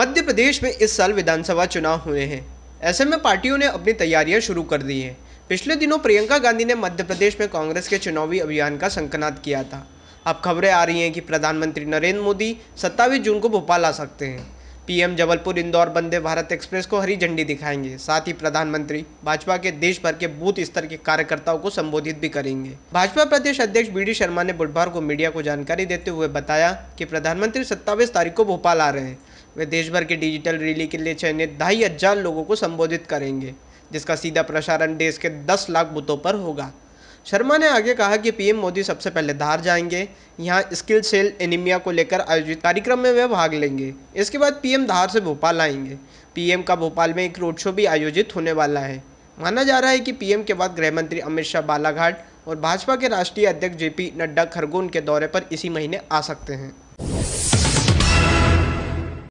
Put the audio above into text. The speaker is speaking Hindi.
मध्य प्रदेश में इस साल विधानसभा चुनाव हुए हैं ऐसे में पार्टियों ने अपनी तैयारियां शुरू कर दी हैं पिछले दिनों प्रियंका गांधी ने मध्य प्रदेश में कांग्रेस के चुनावी अभियान का संकनाद किया था अब खबरें आ रही हैं कि प्रधानमंत्री नरेंद्र मोदी सत्तावीस जून को भोपाल आ सकते हैं पीएम जबलपुर इंदौर वंदे भारत एक्सप्रेस को हरी झंडी दिखाएंगे साथ ही प्रधानमंत्री भाजपा के देश भर के बूथ स्तर के कार्यकर्ताओं को संबोधित भी करेंगे भाजपा प्रदेश अध्यक्ष बी डी शर्मा ने बुधवार को मीडिया को जानकारी देते हुए बताया कि प्रधानमंत्री सत्तावीस तारीख को भोपाल आ रहे हैं वे देश भर के डिजिटल रैली के लिए चयनित ढाई हजार लोगों को संबोधित करेंगे जिसका सीधा प्रसारण देश के दस लाख बूथों पर होगा शर्मा ने आगे कहा कि पीएम मोदी सबसे पहले धार जाएंगे यहाँ स्किल सेल एनीमिया को लेकर आयोजित कार्यक्रम में वे भाग लेंगे इसके बाद पीएम धार से भोपाल आएंगे पीएम का भोपाल में एक रोड शो भी आयोजित होने वाला है माना जा रहा है कि पीएम के बाद गृह मंत्री अमित शाह बालाघाट और भाजपा के राष्ट्रीय अध्यक्ष जेपी नड्डा खरगोन के दौरे पर इसी महीने आ सकते हैं